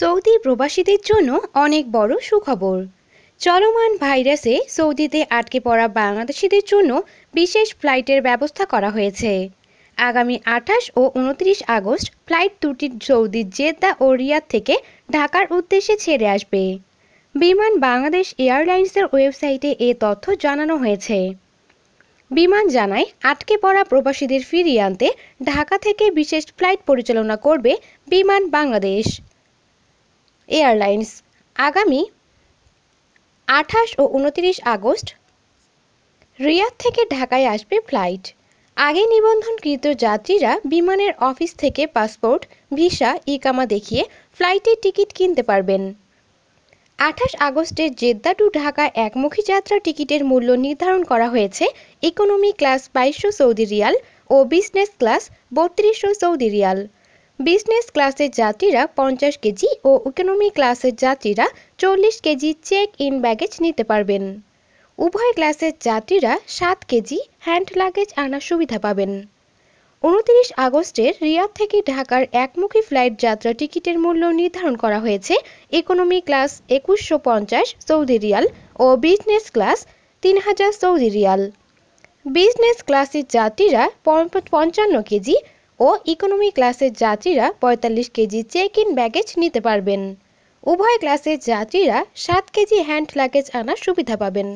Saudi প্রবাসীদের জন্য অনেক বড় সুখবর চলমান ভাইরাসে সৌদিতে আটকে পড়া বাংলাদেশিদের জন্য বিশেষ ফ্লাইটের ব্যবস্থা করা হয়েছে আগামী আঠাশ ও উনত্রিশ আগস্ট ফ্লাইট দুটি সৌদির জেদ্দা ও রিয়াদ থেকে ঢাকার উদ্দেশ্যে ছেড়ে আসবে বিমান বাংলাদেশ এয়ারলাইন্সের ওয়েবসাইটে এ তথ্য জানানো হয়েছে বিমান জানায় আটকে পড়া প্রবাসীদের ফিরিয়ে আনতে ঢাকা থেকে বিশেষ ফ্লাইট পরিচালনা করবে বিমান বাংলাদেশ এয়ারলাইন্স আগামী আঠাশ ও উনতিরিশ আগস্ট রিয়াদ থেকে ঢাকায় আসবে ফ্লাইট আগে নিবন্ধনকৃত যাত্রীরা বিমানের অফিস থেকে পাসপোর্ট ভিসা ইকামা দেখিয়ে ফ্লাইটের টিকিট কিনতে পারবেন আঠাশ আগস্টে জেদ্দা টু ঢাকা একমুখী যাত্রা টিকিটের মূল্য নির্ধারণ করা হয়েছে ইকোনমি ক্লাস বাইশশো সৌদি রিয়াল ও বিজনেস ক্লাস বত্রিশশো সৌদি রিয়াল বিজনেস ক্লাসের যাত্রীরা পঞ্চাশ কেজি ও ইকোনমি ক্লাসের যাত্রীরা চল্লিশ কেজি চেক ইন ব্যাগেজ নিতে পারবেন উভয় ক্লাসের যাত্রীরা সাত কেজি হ্যান্ড লাগেজ আনার সুবিধা পাবেন উনত্রিশ আগস্টের রিয়াদ থেকে ঢাকার একমুখী ফ্লাইট যাত্রা টিকিটের মূল্য নির্ধারণ করা হয়েছে ইকোনমি ক্লাস একুশশো পঞ্চাশ সৌদি রিয়াল ও বিজনেস ক্লাস তিন হাজার সৌদি রিয়াল বিজনেস ক্লাসের যাত্রীরা পঞ্চান্ন কেজি ও ইকোনমি ক্লাসের যাত্রীরা পঁয়তাল্লিশ কেজি চেক ইন ব্যাগেজ নিতে পারবেন উভয় ক্লাসের যাত্রীরা সাত কেজি হ্যান্ড লাগেজ আনার সুবিধা পাবেন